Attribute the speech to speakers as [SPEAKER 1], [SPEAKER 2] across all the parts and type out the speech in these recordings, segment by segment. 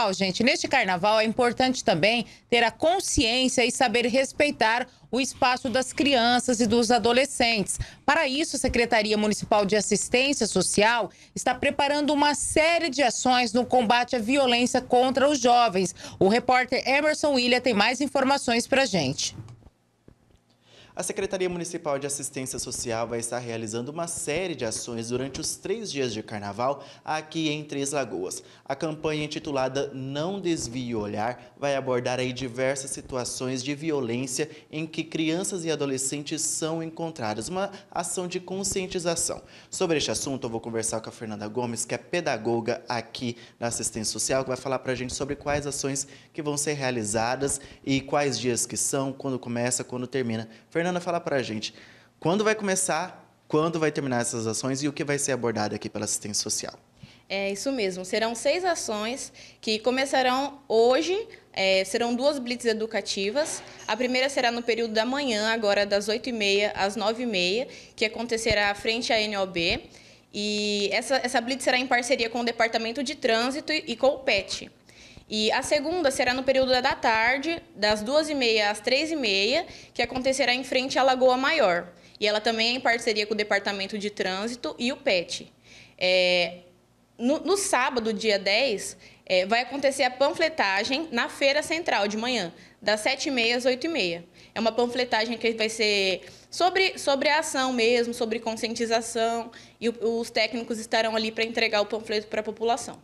[SPEAKER 1] carnaval, gente, neste carnaval é importante também ter a consciência e saber respeitar o espaço das crianças e dos adolescentes. Para isso, a Secretaria Municipal de Assistência Social está preparando uma série de ações no combate à violência contra os jovens. O repórter Emerson William tem mais informações para gente.
[SPEAKER 2] A Secretaria Municipal de Assistência Social vai estar realizando uma série de ações durante os três dias de carnaval aqui em Três Lagoas. A campanha intitulada Não Desvie o Olhar vai abordar aí diversas situações de violência em que crianças e adolescentes são encontradas, uma ação de conscientização. Sobre este assunto, eu vou conversar com a Fernanda Gomes, que é pedagoga aqui na Assistência Social, que vai falar para a gente sobre quais ações que vão ser realizadas e quais dias que são, quando começa, quando termina. Fernanda, Mariana falar para a gente quando vai começar, quando vai terminar essas ações e o que vai ser abordado aqui pela assistência social.
[SPEAKER 3] É isso mesmo. Serão seis ações que começarão hoje. É, serão duas blitz educativas. A primeira será no período da manhã, agora das 8h30 às 9h30, que acontecerá frente à NOB. E essa, essa blitz será em parceria com o Departamento de Trânsito e, e com o PET. E a segunda será no período da tarde, das 2h30 às 3h30, que acontecerá em frente à Lagoa Maior. E ela também é em parceria com o Departamento de Trânsito e o PET. É, no, no, sábado, dia 10, é, vai acontecer a panfletagem na Feira Central de manhã, das 7h30 às 8h30. É uma panfletagem que vai ser sobre, sobre a ação mesmo, sobre conscientização, e os técnicos estarão ali para entregar o panfleto para a população.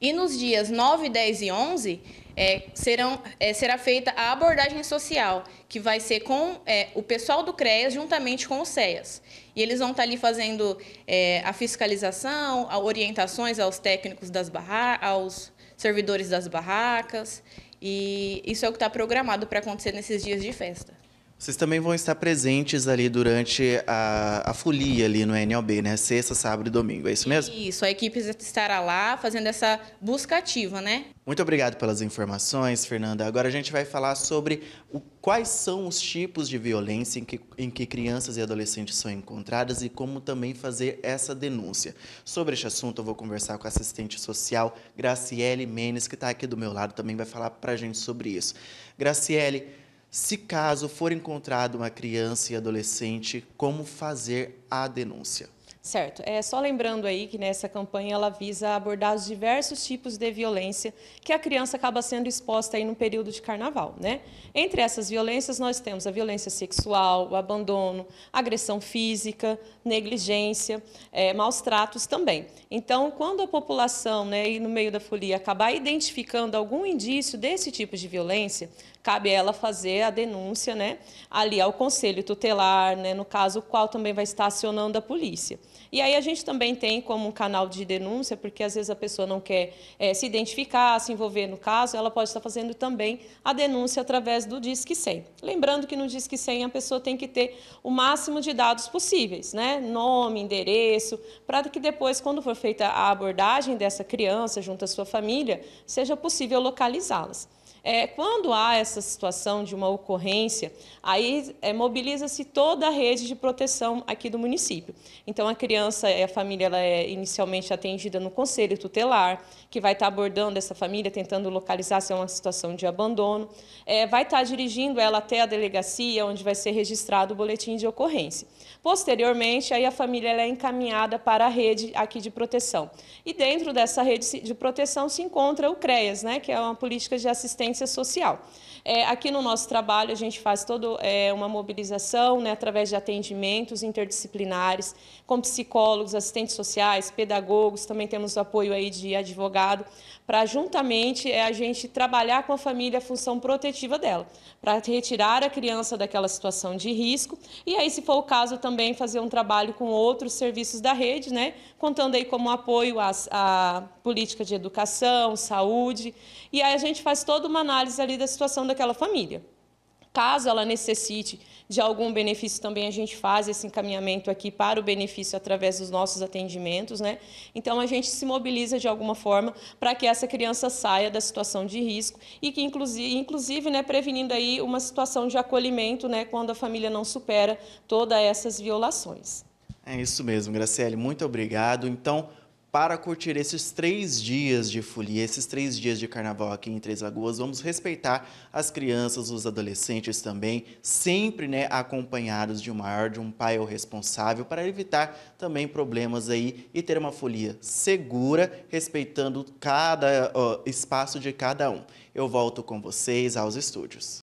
[SPEAKER 3] E nos dias 9, 10 e 11, é, serão, é, será feita a abordagem social, que vai ser com é, o pessoal do CREAS juntamente com o CEAS. E eles vão estar ali fazendo é, a fiscalização, a orientações aos técnicos das barracas, aos servidores das barracas. E isso é o que está programado para acontecer nesses dias de festa.
[SPEAKER 2] Vocês também vão estar presentes ali durante a, a folia ali no NLB, né? Sexta, sábado e domingo, é isso mesmo?
[SPEAKER 3] Isso, a equipe estará lá fazendo essa busca ativa, né?
[SPEAKER 2] Muito obrigado pelas informações, Fernanda. Agora a gente vai falar sobre o, quais são os tipos de violência em que, em que crianças e adolescentes são encontradas e como também fazer essa denúncia. Sobre este assunto, eu vou conversar com a assistente social Graciele Menes, que está aqui do meu lado, também vai falar para a gente sobre isso. Graciele, se caso for encontrado uma criança e adolescente, como fazer a denúncia?
[SPEAKER 1] Certo. É só lembrando aí que nessa campanha ela visa abordar os diversos tipos de violência que a criança acaba sendo exposta aí no período de carnaval, né? Entre essas violências nós temos a violência sexual, o abandono, agressão física, negligência, é, maus tratos também. Então, quando a população, né, e no meio da folia acabar identificando algum indício desse tipo de violência, cabe ela fazer a denúncia, né, ali ao conselho tutelar, né, no caso o qual também vai estar acionando a polícia denúncia. E aí a gente também tem como um canal de denúncia, porque às vezes a pessoa não quer é, se identificar, se envolver no caso, ela pode estar fazendo também a denúncia através do Disque 100. Lembrando que no Disque 100 a pessoa tem que ter o máximo de dados possíveis, né? Nome, endereço, para que depois, quando for feita a abordagem dessa criança junto à sua família, seja possível localizá-las. É, quando há essa situação de uma ocorrência, aí é, mobiliza-se toda a rede de proteção aqui do município. Então, então, a criança e a família ela é inicialmente atendida no conselho tutelar, que vai estar abordando essa família, tentando localizar se é uma situação de abandono. É, vai estar dirigindo ela até a delegacia, onde vai ser registrado o boletim de ocorrência. Posteriormente, aí a família ela é encaminhada para a rede aqui de proteção. E dentro dessa rede de proteção se encontra o CREAS, né, que é uma política de assistência social. É, aqui no nosso trabalho, a gente faz toda é, uma mobilização né, através de atendimentos interdisciplinares, com com psicólogos, assistentes sociais, pedagogos, também temos o apoio aí de advogado, para juntamente é a gente trabalhar com a família a função protetiva dela, para retirar a criança daquela situação de risco e aí, se for o caso, também fazer um trabalho com outros serviços da rede, né? contando aí como apoio à, à política de educação, saúde, e aí a gente faz toda uma análise ali da situação daquela família. Caso ela necessite de algum benefício, também a gente faz esse encaminhamento aqui para o benefício através dos nossos atendimentos, né? Então a gente se mobiliza de alguma forma para que essa criança saia da situação de risco e que inclusive, inclusive, né, prevenindo aí uma situação de acolhimento, né, quando a família não supera todas essas violações.
[SPEAKER 2] É isso mesmo, Graciele, muito obrigado. Então, para curtir esses três dias de folia, esses três dias de carnaval aqui em Três Lagoas. Vamos respeitar as crianças, os adolescentes também, sempre né, acompanhados de um maior, de um pai ou responsável, para evitar também problemas aí e ter uma folia segura, respeitando cada ó, espaço de cada um. Eu volto com vocês aos estúdios.